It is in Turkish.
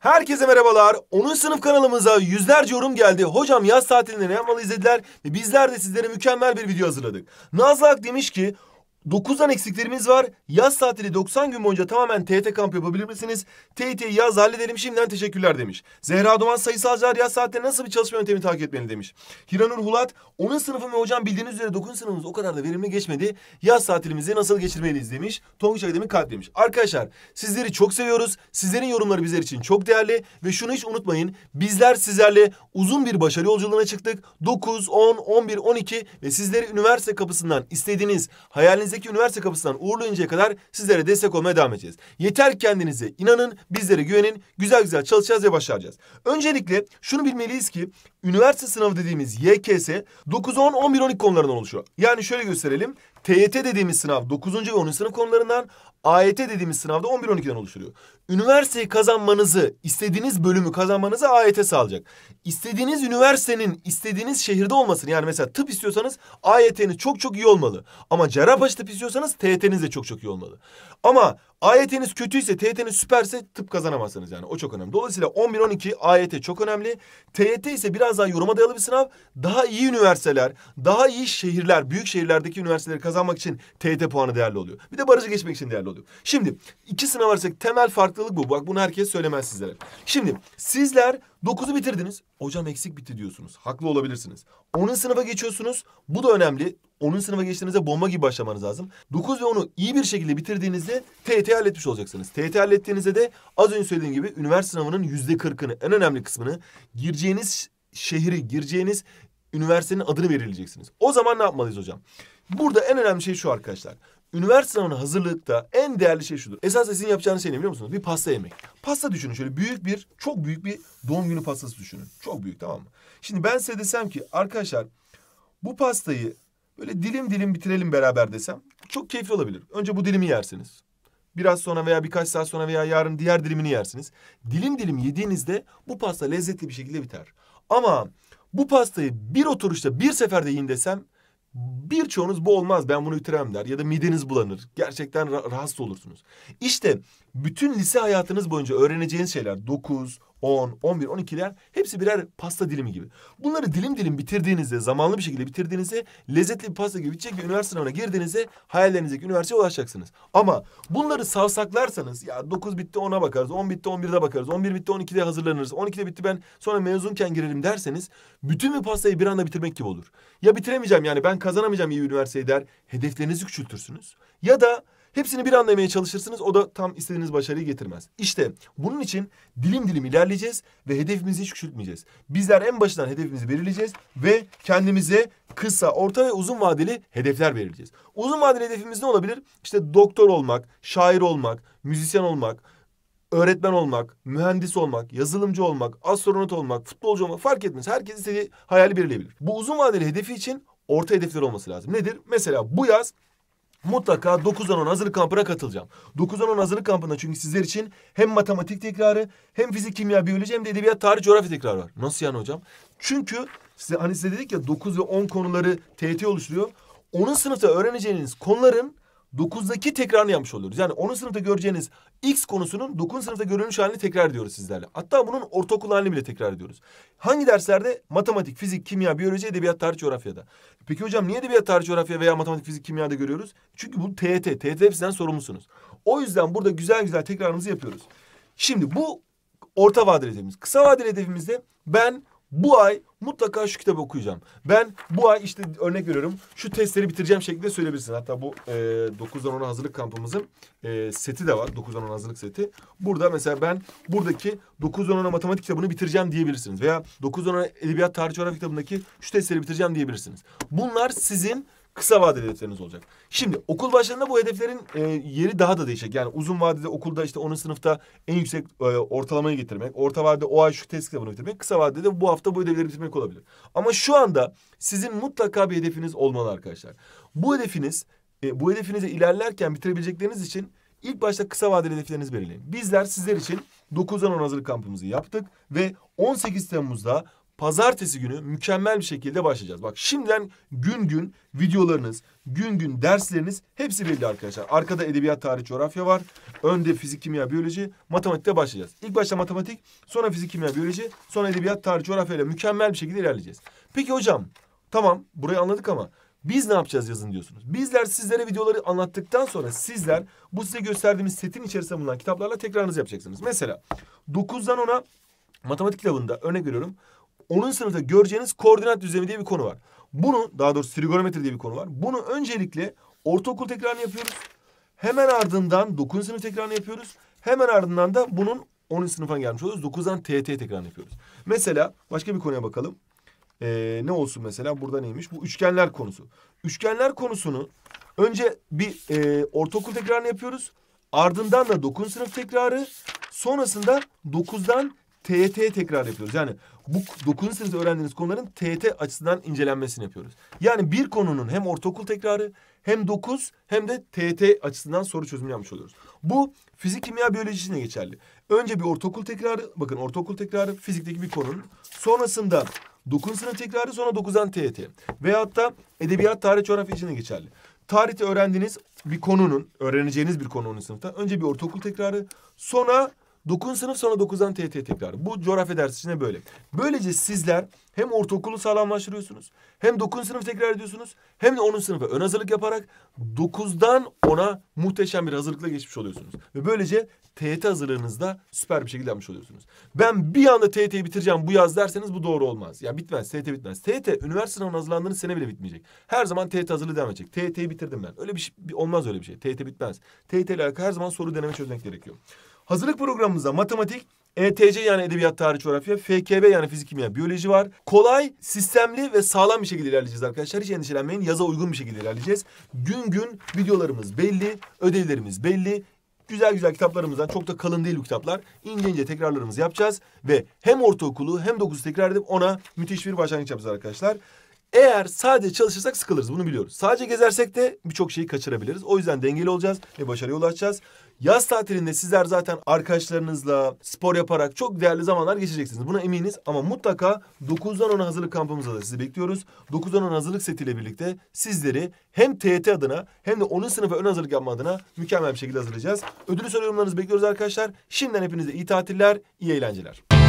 Herkese merhabalar. 10. sınıf kanalımıza yüzlerce yorum geldi. Hocam yaz tatilinde ne yapmalıyız dediler ve bizler de sizlere mükemmel bir video hazırladık. Nazlak demiş ki 9'dan eksiklerimiz var. Yaz tatili 90 gün boyunca tamamen TYT kamp yapabilir misiniz? TYT'yi yaz halledelim şimdiden teşekkürler demiş. Zehra Duman sayısalcılar yaz saatlerinde nasıl bir çalışma yöntemi takip etmeli demiş. Hiranur Hulat onun sınıfı ve hocam bildiğiniz üzere 9. sınıfımız o kadar da verimli geçmedi. Yaz tatilimizi nasıl geçirmeliyiz demiş. Tonguç Akademi kalp demiş. Arkadaşlar sizleri çok seviyoruz. Sizlerin yorumları bizler için çok değerli. Ve şunu hiç unutmayın. Bizler sizlerle uzun bir başarı yolculuğuna çıktık. 9, 10, 11, 12 ve sizleri üniversite kapısından istediğiniz hayaliniz elinizdeki üniversite kapısından uğurlayıncaya kadar sizlere destek olmaya devam edeceğiz. Yeter kendinize inanın, bizlere güvenin, güzel güzel çalışacağız ve başaracağız. Öncelikle şunu bilmeliyiz ki üniversite sınavı dediğimiz YKS 9, 10, 11, 12 konularından oluşuyor. Yani şöyle gösterelim. TYT dediğimiz sınav 9. ve 10. sınıf konularından, AYT e dediğimiz sınavda 11-12'den oluşturuyor. Üniversiteyi kazanmanızı, istediğiniz bölümü kazanmanızı AYT e sağlayacak. İstediğiniz üniversitenin istediğiniz şehirde olmasını yani mesela tıp istiyorsanız AYT'niz e çok çok iyi olmalı. Ama Cerrahpaşa tıp istiyorsanız TYT'niz de çok çok iyi olmalı. Ama AYT'niz kötüyse, TYT'niz süperse tıp kazanamazsınız yani. O çok önemli. Dolayısıyla 11-12 AYT çok önemli. TYT ise biraz daha yoruma dayalı bir sınav. Daha iyi üniversiteler, daha iyi şehirler, büyük şehirlerdeki üniversiteleri kazanmak için TYT puanı değerli oluyor. Bir de barajı geçmek için değerli oluyor. Şimdi iki sınav arasındaki temel farklılık bu. Bak bunu herkes söylemez sizlere. Şimdi sizler Dokuzu bitirdiniz. Hocam eksik bitti diyorsunuz. Haklı olabilirsiniz. Onun sınıfa geçiyorsunuz. Bu da önemli. Onun sınıfa geçtiğinizde bomba gibi başlamanız lazım. Dokuz ve onu iyi bir şekilde bitirdiğinizde TET halletmiş olacaksınız. TET hallettiğinizde de az önce söylediğim gibi üniversite sınavının yüzde kırkını en önemli kısmını gireceğiniz şehri, gireceğiniz üniversitenin adını verileceksiniz. O zaman ne yapmalıyız hocam? Burada en önemli şey şu arkadaşlar üniversite sınavına hazırlıkta en değerli şey şudur. Esas sizin yapacağınız şey ne biliyor musunuz? Bir pasta yemek. Pasta düşünün şöyle büyük bir, çok büyük bir doğum günü pastası düşünün. Çok büyük tamam mı? Şimdi ben size desem ki arkadaşlar bu pastayı böyle dilim dilim bitirelim beraber desem çok keyifli olabilir. Önce bu dilimi yersiniz. Biraz sonra veya birkaç saat sonra veya yarın diğer dilimini yersiniz. Dilim dilim yediğinizde bu pasta lezzetli bir şekilde biter. Ama bu pastayı bir oturuşta bir seferde yiyin desem Birçoğunuz bu olmaz ben bunu bitiremem der ya da mideniz bulanır. Gerçekten rahatsız olursunuz. İşte bütün lise hayatınız boyunca öğreneceğiniz şeyler dokuz 10, 11, 12'ler hepsi birer pasta dilimi gibi. Bunları dilim dilim bitirdiğinizde, zamanlı bir şekilde bitirdiğinizde lezzetli bir pasta gibi bitecek ve üniversite sınavına girdiğinizde hayallerinizdeki üniversiteye ulaşacaksınız. Ama bunları savsaklarsanız ya 9 bitti 10'a bakarız, 10 bitti 11'de bakarız, 11 bitti 12'de hazırlanırız, 12'de bitti ben sonra mezunken girerim derseniz bütün bir pastayı bir anda bitirmek gibi olur. Ya bitiremeyeceğim yani ben kazanamayacağım iyi üniversiteyi der, hedeflerinizi küçültürsünüz. Ya da hepsini bir anlamaya çalışırsınız o da tam istediğiniz başarıyı getirmez. İşte bunun için dilim dilim ilerleyeceğiz ve hedefimizi hiç küçültmeyeceğiz. Bizler en başından hedefimizi belirleyeceğiz ve kendimize kısa, orta ve uzun vadeli hedefler belirleyeceğiz. Uzun vadeli hedefimiz ne olabilir? İşte doktor olmak, şair olmak, müzisyen olmak, öğretmen olmak, mühendis olmak, yazılımcı olmak, astronot olmak, futbolcu olmak fark etmez. Herkes istediği hayali belirleyebilir. Bu uzun vadeli hedefi için orta hedefler olması lazım. Nedir? Mesela bu yaz mutlaka 9'dan 10 hazırlık kampına katılacağım. 9'dan 10 hazırlık kampında çünkü sizler için hem matematik tekrarı hem fizik, kimya, biyoloji hem de edebiyat, tarih, coğrafya tekrarı var. Nasıl yani hocam? Çünkü size hani size dedik ya 9 ve 10 konuları TT oluşturuyor. Onun sınıfta öğreneceğiniz konuların 9'daki tekrarını yapmış oluyoruz. Yani 10. sınıfta göreceğiniz X konusunun 9. sınıfta görülmüş halini tekrar ediyoruz sizlerle. Hatta bunun ortaokul halini bile tekrar ediyoruz. Hangi derslerde? Matematik, fizik, kimya, biyoloji, edebiyat, tarih, coğrafyada. Peki hocam niye edebiyat, tarih, coğrafya veya matematik, fizik, kimyada görüyoruz? Çünkü bu TET. TET hepsinden sorumlusunuz. O yüzden burada güzel güzel tekrarımızı yapıyoruz. Şimdi bu orta vadeli hedefimiz. Kısa vadeli hedefimizde ben bu ay mutlaka şu kitabı okuyacağım. Ben bu ay işte örnek veriyorum şu testleri bitireceğim şekilde söyleyebilirsin. Hatta bu e, 9'dan 10 hazırlık kampımızın e, seti de var. 9'dan 10 hazırlık seti. Burada mesela ben buradaki 9'dan 10 matematik kitabını bitireceğim diyebilirsiniz. Veya 9'dan 10 edebiyat tarih coğrafya kitabındaki şu testleri bitireceğim diyebilirsiniz. Bunlar sizin kısa vadeli hedefleriniz olacak. Şimdi okul başlarında bu hedeflerin e, yeri daha da değişecek. Yani uzun vadede okulda işte onun sınıfta en yüksek e, ortalamayı getirmek, orta vadede o ay şu test kitabını bitirmek, kısa vadede bu hafta bu hedefleri bitirmek olabilir. Ama şu anda sizin mutlaka bir hedefiniz olmalı arkadaşlar. Bu hedefiniz, e, bu hedefinize ilerlerken bitirebilecekleriniz için ilk başta kısa vadeli hedeflerinizi belirleyin. Bizler sizler için 9'dan 10 hazırlık kampımızı yaptık ve 18 Temmuz'da pazartesi günü mükemmel bir şekilde başlayacağız. Bak şimdiden gün gün videolarınız, gün gün dersleriniz hepsi belli arkadaşlar. Arkada edebiyat, tarih, coğrafya var. Önde fizik, kimya, biyoloji, matematikte başlayacağız. İlk başta matematik, sonra fizik, kimya, biyoloji, sonra edebiyat, tarih, coğrafya ile mükemmel bir şekilde ilerleyeceğiz. Peki hocam, tamam burayı anladık ama biz ne yapacağız yazın diyorsunuz. Bizler sizlere videoları anlattıktan sonra sizler bu size gösterdiğimiz setin içerisinde bulunan kitaplarla tekrarınızı yapacaksınız. Mesela 9'dan 10'a matematik kitabında örnek veriyorum. 10. sınıfta göreceğiniz koordinat düzlemi diye bir konu var. Bunu daha doğrusu trigonometri diye bir konu var. Bunu öncelikle ortaokul tekrarını yapıyoruz. Hemen ardından 9. sınıf tekrarını yapıyoruz. Hemen ardından da bunun 10. sınıfa gelmiş oluyoruz. 9'dan TT tekrarını yapıyoruz. Mesela başka bir konuya bakalım. Ee, ne olsun mesela burada neymiş? Bu üçgenler konusu. Üçgenler konusunu önce bir e, ortaokul tekrarını yapıyoruz. Ardından da 9. sınıf tekrarı. Sonrasında 9'dan TET tekrar yapıyoruz. Yani bu 9. sınıfta öğrendiğiniz konuların TET açısından incelenmesini yapıyoruz. Yani bir konunun hem ortaokul tekrarı hem 9 hem de TET açısından soru çözümü yapmış oluyoruz. Bu fizik, kimya, biyoloji için de geçerli. Önce bir ortaokul tekrarı, bakın ortaokul tekrarı fizikteki bir konunun. Sonrasında 9 sınıf tekrarı sonra 9'dan TET Veyahut da edebiyat, tarih, coğrafya için de geçerli. Tarihte öğrendiğiniz bir konunun, öğreneceğiniz bir konunun sınıfta. Önce bir ortaokul tekrarı, sonra 9. sınıf sonra 9'dan TYT tekrarı. Bu coğrafya dersi için de böyle. Böylece sizler hem ortaokulu sağlamlaştırıyorsunuz, hem 9. sınıf tekrar ediyorsunuz, hem de 10. sınıfa ön hazırlık yaparak 9'dan 10'a muhteşem bir hazırlıkla geçmiş oluyorsunuz. Ve böylece TYT hazırlığınızda süper bir şekilde yapmış oluyorsunuz. Ben bir anda TYT'yi bitireceğim bu yaz derseniz bu doğru olmaz. Ya bitmez, TYT bitmez. TYT üniversite sınavına hazırlandığınız sene bile bitmeyecek. Her zaman TYT hazırlığı devam edecek. TYT'yi bitirdim ben. Öyle bir şey olmaz öyle bir şey. TYT bitmez. TYT ile alakalı her zaman soru deneme çözmek gerekiyor. Hazırlık programımızda matematik, ETC yani edebiyat, tarih, coğrafya, FKB yani fizik, kimya, biyoloji var. Kolay, sistemli ve sağlam bir şekilde ilerleyeceğiz arkadaşlar. Hiç endişelenmeyin. Yaza uygun bir şekilde ilerleyeceğiz. Gün gün videolarımız belli, ödevlerimiz belli. Güzel güzel kitaplarımızdan çok da kalın değil bu kitaplar. İnce ince tekrarlarımızı yapacağız ve hem ortaokulu hem dokuzu tekrar edip ona müthiş bir başlangıç yapacağız arkadaşlar. Eğer sadece çalışırsak sıkılırız bunu biliyoruz. Sadece gezersek de birçok şeyi kaçırabiliriz. O yüzden dengeli olacağız ve başarıya ulaşacağız. Yaz tatilinde sizler zaten arkadaşlarınızla spor yaparak çok değerli zamanlar geçeceksiniz. Buna eminiz ama mutlaka 9'dan 10'a hazırlık kampımızda da sizi bekliyoruz. 9'dan 10 hazırlık setiyle birlikte sizleri hem TYT adına hem de 10. sınıfa ön hazırlık yapma adına mükemmel bir şekilde hazırlayacağız. Ödülü soru yorumlarınızı bekliyoruz arkadaşlar. Şimdiden hepinize iyi tatiller, iyi eğlenceler.